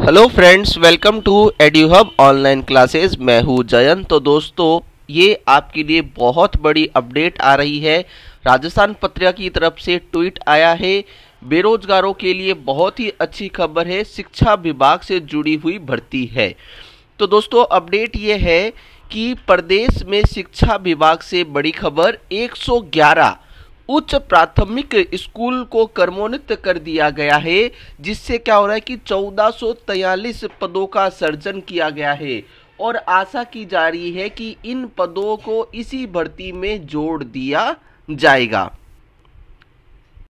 hello friends welcome to Edu Hub online classes मैं हूँ जयन तो दोस्तों ये आपके लिए बहुत बड़ी अपडेट आ रही है राजस्थान पत्रिका की तरफ से ट्वीट आया है बेरोजगारों के लिए बहुत ही अच्छी खबर है शिक्षा विभाग से जुड़ी हुई भर्ती है तो दोस्तों अपडेट ये है कि प्रदेश में शिक्षा विभाग से बड़ी खबर 111 उच्च प्राथमिक स्कूल को कर्मोन्नत कर दिया गया है जिससे क्या हो रहा है कि चौदह पदों का सर्जन किया गया है और आशा की जा रही है कि इन पदों को इसी भर्ती में जोड़ दिया जाएगा